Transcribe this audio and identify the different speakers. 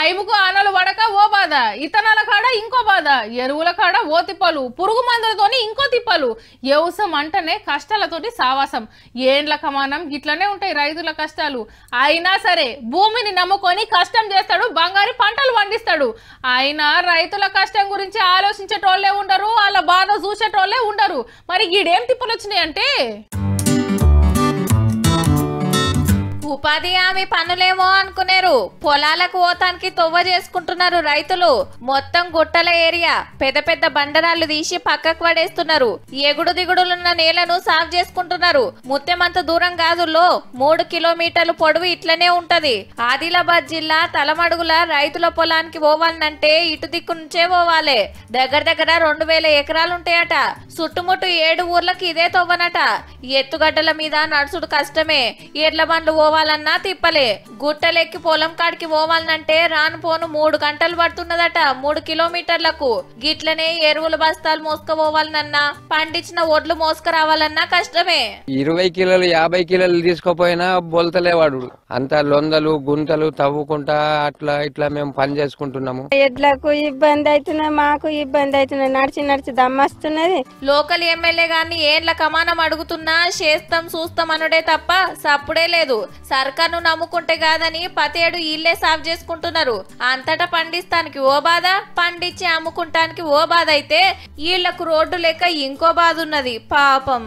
Speaker 1: టైముకు ఆనలు పడక ఓ బాధ ఇతనాల కాడ ఇంకో బాధ ఎరువుల కాడ ఓ తిప్పలు పురుగు మందులతోని ఇంకో తిప్పలు ఎవసం అంటేనే కష్టాలతోటి సావాసం ఏండ్ల కమానం ఇట్లనే ఉంటాయి రైతుల కష్టాలు అయినా సరే భూమిని నమ్ముకొని కష్టం చేస్తాడు బంగారు పంటలు పండిస్తాడు అయినా రైతుల కష్టం గురించి ఆలోచించేటోళ్లే ఉండరు వాళ్ళ బాధ చూసేటోళ్లే ఉండరు మరి ఈడేం తిప్పలు వచ్చినాయి అంటే
Speaker 2: ఉపాధి హామీ పనులేమో అనుకునేరు పొలాలకు పోతానికి తొవ్వ చేసుకుంటున్నారు రైతులు మొత్తం గుట్టల ఏరియా పెద్ద పెద్ద బండరాళ్లు తీసి పక్కకు పడేస్తున్నారు ఎగుడు దిగుడులున్న నేలను సాఫ్ చేసుకుంటున్నారు ముత్యమంత దూరం కాదుల్లో మూడు కిలోమీటర్లు పొడవు ఇట్లనే ఉంటది ఆదిలాబాద్ జిల్లా తలమడుగుల రైతుల పొలానికి పోవాలంటే ఇటు దిక్కు నుంచే పోవాలి దగ్గర దగ్గర రెండు వేల ఎకరాలు ఉంటాయట చుట్టుముట్టు ఏడు ఊర్లకు ఇదే తొవ్వనట ఎత్తుగడ్డల మీద నడుచుడు కష్టమే ఎడ్ల బండ్లు పోవాలి పోవాలన్నా తిప్పలే గుట్టలెక్కి పొలం కాడికి పోవాలనంటే రాను పోను మూడు గంటలు పడుతున్నదట మూడు కిలోమీటర్లకు గిట్లనే ఎరువుల బస్తాలు మోసుకపోవాలనన్నా పండించిన ఒడ్లు మోసుకురావాలన్నా కష్టమే
Speaker 3: ఇరవై కిలోలు యాభై కిలోలు తీసుకోపోయినా బొలతలేవాడు అంత లొందలు గుంతలు తవ్వుకుంటా అట్లా ఇట్లా మేము పని చేసుకుంటున్నాము
Speaker 4: ఎడ్లకు ఇబ్బంది అవుతున్నాయి మాకు ఇబ్బంది అవుతున్నాయి నడిచి నడిచి దమ్మస్తున్నది లోకల్
Speaker 2: ఎమ్మెల్యే గారిని ఏండ్ల కమానం అడుగుతున్నా చేస్తాం చూస్తాం అనుడే తప్ప సప్పుడే లేదు సర్కార్ను నమ్ముకుంటే కాదని పతేడు ఇల్లే సాగు చేసుకుంటున్నారు అంతటా పండిస్తానికి ఓ బాధ పండించి అమ్ముకుంటానికి ఓ బాధ అయితే ఇళ్లకు రోడ్డు లెక్క ఇంకో బాధ ఉన్నది పాపం